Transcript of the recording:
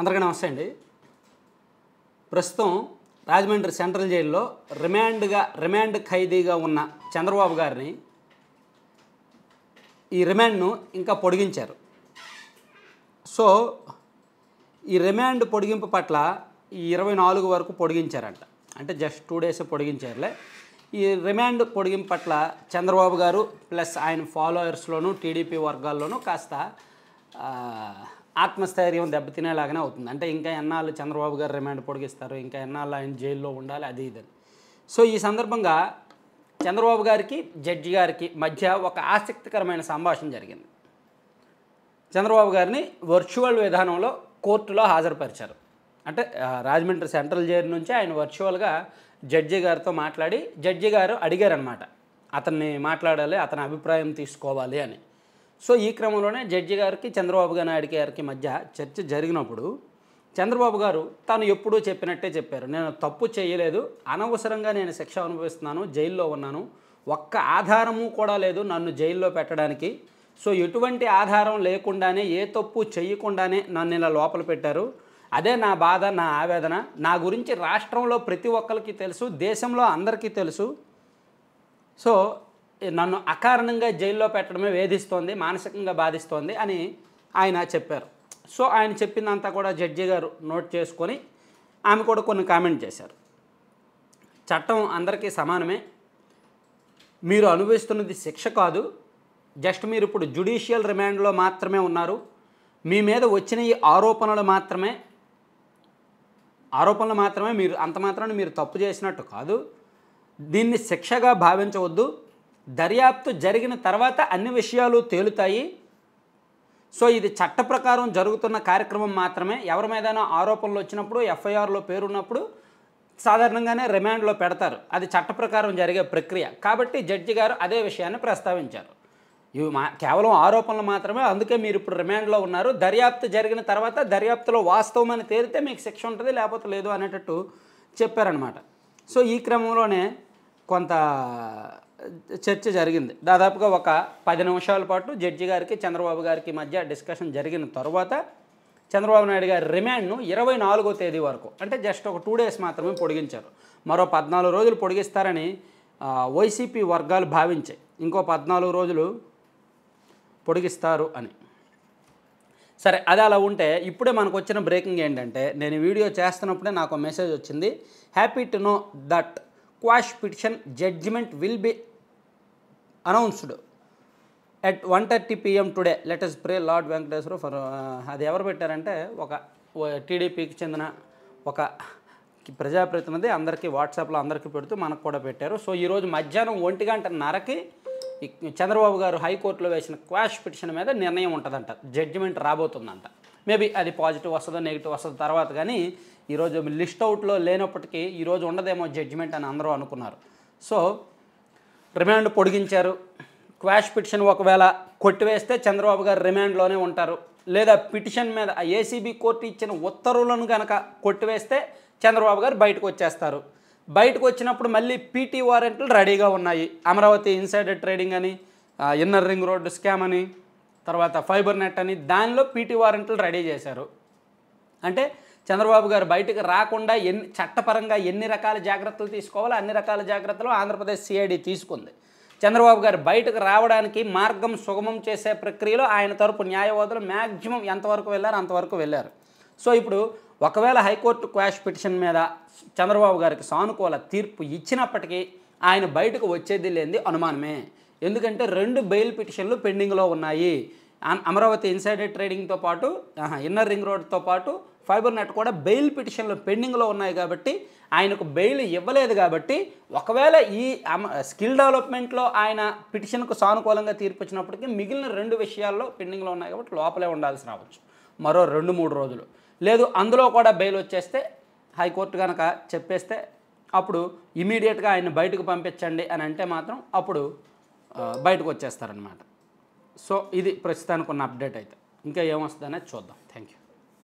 అందరికీ నమస్తే అండి ప్రస్తుతం రాజమండ్రి సెంట్రల్ జైల్లో రిమాండ్గా రిమాండ్ ఖైదీగా ఉన్న చంద్రబాబు గారిని ఈ రిమాండ్ను ఇంకా పొడిగించారు సో ఈ రిమాండ్ పొడిగింపు పట్ల ఈ ఇరవై నాలుగు వరకు పొడిగించారంట అంటే జస్ట్ టూ డేస్ పొడిగించారులే ఈ రిమాండ్ పొడిగింపు పట్ల చంద్రబాబు గారు ప్లస్ ఆయన ఫాలోయర్స్లోనూ టీడీపీ వర్గాల్లోనూ కాస్త ఆత్మస్థైర్యం దెబ్బతినేలాగానే అవుతుంది అంటే ఇంకా ఎన్నాళ్ళు చంద్రబాబు గారు రిమాండ్ పొడిగిస్తారు ఇంకా ఎన్నాళ్ళు ఆయన జైల్లో ఉండాలి అది ఇదని సో ఈ సందర్భంగా చంద్రబాబు గారికి జడ్జి గారికి మధ్య ఒక ఆసక్తికరమైన సంభాషణ జరిగింది చంద్రబాబు గారిని వర్చువల్ విధానంలో కోర్టులో హాజరుపరిచారు అంటే రాజమండ్రి సెంట్రల్ జైలు నుంచి ఆయన వర్చువల్గా జడ్జి గారితో మాట్లాడి జడ్జి గారు అడిగారనమాట అతన్ని మాట్లాడాలి అతని అభిప్రాయం తీసుకోవాలి అని సో ఈ క్రమంలోనే జడ్జి గారికి చంద్రబాబు నాయుడు గారికి మధ్య చర్చ జరిగినప్పుడు చంద్రబాబు గారు తాను ఎప్పుడూ చెప్పినట్టే చెప్పారు నేను తప్పు చేయలేదు అనవసరంగా నేను శిక్ష అనుభవిస్తున్నాను జైల్లో ఉన్నాను ఒక్క ఆధారము కూడా లేదు నన్ను జైల్లో పెట్టడానికి సో ఎటువంటి ఆధారం లేకుండానే ఏ తప్పు చేయకుండానే నన్ను ఇలా లోపల పెట్టారు అదే నా బాధ నా ఆవేదన నా గురించి రాష్ట్రంలో ప్రతి ఒక్కరికి తెలుసు దేశంలో అందరికీ తెలుసు సో నన్ను అకారణంగా జైల్లో పెట్టడమే వేధిస్తోంది మానసికంగా బాధిస్తోంది అని ఆయన చెప్పారు సో ఆయన చెప్పిందంతా కూడా జడ్జి గారు నోట్ చేసుకొని ఆమె కూడా కొన్ని కామెంట్ చేశారు చట్టం అందరికీ సమానమే మీరు అనుభవిస్తున్నది శిక్ష కాదు జస్ట్ మీరు ఇప్పుడు జుడిషియల్ రిమాండ్లో మాత్రమే ఉన్నారు మీ మీద వచ్చిన ఈ ఆరోపణలు మాత్రమే ఆరోపణలు మాత్రమే మీరు అంత మాత్రాన్ని మీరు తప్పు చేసినట్టు కాదు దీన్ని శిక్షగా భావించవద్దు దర్యాప్తు జరిగిన తర్వాత అన్ని విషయాలు తేలుతాయి సో ఇది చట్ట ప్రకారం జరుగుతున్న కార్యక్రమం మాత్రమే ఎవరి మీద ఆరోపణలు వచ్చినప్పుడు ఎఫ్ఐఆర్లో పేరున్నప్పుడు సాధారణంగానే రిమాండ్లో పెడతారు అది చట్ట ప్రకారం జరిగే ప్రక్రియ కాబట్టి జడ్జి గారు అదే విషయాన్ని ప్రస్తావించారు ఇవి మా కేవలం ఆరోపణలు మాత్రమే అందుకే మీరు ఇప్పుడు రిమాండ్లో ఉన్నారు దర్యాప్తు జరిగిన తర్వాత దర్యాప్తులో వాస్తవం అని తేలితే మీకు శిక్ష ఉంటుంది లేకపోతే లేదు అనేటట్టు చెప్పారనమాట సో ఈ క్రమంలోనే కొంత చర్చ జరిగింది దాదాపుగా ఒక పది నిమిషాల పాటు జడ్జి గారికి చంద్రబాబు గారికి మధ్య డిస్కషన్ జరిగిన తర్వాత చంద్రబాబు నాయుడు గారి రిమాండ్ను ఇరవై నాలుగో తేదీ వరకు అంటే జస్ట్ ఒక టూ డేస్ మాత్రమే పొడిగించారు మరో పద్నాలుగు రోజులు పొడిగిస్తారని వైసీపీ వర్గాలు భావించాయి ఇంకో పద్నాలుగు రోజులు పొడిగిస్తారు అని సరే అది అలా ఉంటే ఇప్పుడే మనకు వచ్చిన బ్రేకింగ్ ఏంటంటే నేను వీడియో చేస్తున్నప్పుడే నాకు మెసేజ్ వచ్చింది happy to know that quash petition judgment will be announced at one thirty PM today latest pray Lord Venkateswara for అది ఎవరు పెట్టారంటే ఒక టీడీపీకి చెందిన ఒక ప్రజాప్రతినిధి అందరికీ వాట్సాప్లో అందరికీ పెడుతూ మనకు కూడా పెట్టారు సో ఈరోజు మధ్యాహ్నం ఒంటి గంట నరకి చంద్రబాబు గారు హైకోర్టులో వేసిన క్వాష్ పిటిషన్ మీద నిర్ణయం ఉంటుందంట జడ్జిమెంట్ రాబోతుందంట మేబీ అది పాజిటివ్ వస్తుందో నెగిటివ్ వస్తుందో తర్వాత కానీ ఈరోజు లిస్ట్ అవుట్లో లేనప్పటికీ ఈరోజు ఉండదేమో జడ్జిమెంట్ అని అందరూ అనుకున్నారు సో రిమాండ్ పొడిగించారు క్వాష్ పిటిషన్ ఒకవేళ కొట్టివేస్తే చంద్రబాబు గారు రిమాండ్లోనే ఉంటారు లేదా పిటిషన్ మీద ఆ ఏసీబీ కోర్టు ఇచ్చిన ఉత్తర్వులను కనుక కొట్టివేస్తే చంద్రబాబు గారు బయటకు వచ్చేస్తారు బయటకు వచ్చినప్పుడు మళ్ళీ పీటీ వారెంట్లు రెడీగా ఉన్నాయి అమరావతి ఇన్సైడర్ ట్రేడింగ్ అని ఇన్నర్ రింగ్ రోడ్డు స్కామ్ అని తర్వాత ఫైబర్ నెట్ అని దానిలో పీటీ వారెంట్లు రెడీ చేశారు అంటే చంద్రబాబు గారు బయటకు రాకుండా ఎన్ని చట్టపరంగా ఎన్ని రకాల జాగ్రత్తలు తీసుకోవాలో అన్ని రకాల జాగ్రత్తలు ఆంధ్రప్రదేశ్ సిఐడి తీసుకుంది చంద్రబాబు గారు బయటకు రావడానికి మార్గం సుగమం చేసే ప్రక్రియలో ఆయన తరపు న్యాయవాదులు మ్యాక్సిమం ఎంతవరకు వెళ్ళారు అంతవరకు వెళ్ళారు సో ఇప్పుడు ఒకవేళ హైకోర్టు క్వాష్ పిటిషన్ మీద చంద్రబాబు గారికి సానుకూల తీర్పు ఇచ్చినప్పటికీ ఆయన బయటకు వచ్చేది లేనిది అనుమానమే ఎందుకంటే రెండు బెయిల్ పిటిషన్లు పెండింగ్లో ఉన్నాయి అమరావతి ఇన్సైడెడ్ ట్రేడింగ్తో పాటు ఇన్నర్ రింగ్ రోడ్తో పాటు ఫైబర్ నెట్ కూడా బెయిల్ పిటిషన్లు పెండింగ్లో ఉన్నాయి కాబట్టి ఆయనకు బెయిల్ ఇవ్వలేదు కాబట్టి ఒకవేళ ఈ స్కిల్ డెవలప్మెంట్లో ఆయన పిటిషన్కు సానుకూలంగా తీర్పు వచ్చినప్పటికీ మిగిలిన రెండు విషయాల్లో పెండింగ్లో ఉన్నాయి కాబట్టి లోపలే ఉండాల్సి రావచ్చు మరో రెండు మూడు రోజులు లేదు అందులో కూడా బెయిల్ వచ్చేస్తే హైకోర్టు కనుక చెప్పేస్తే అప్పుడు ఇమీడియట్గా ఆయన బయటకు పంపించండి అని అంటే మాత్రం అప్పుడు బయటకు వచ్చేస్తారనమాట సో ఇది ప్రస్తుతానికి ఉన్న అప్డేట్ అయితే ఇంకా ఏమొస్తుందనేది చూద్దాం థ్యాంక్ యూ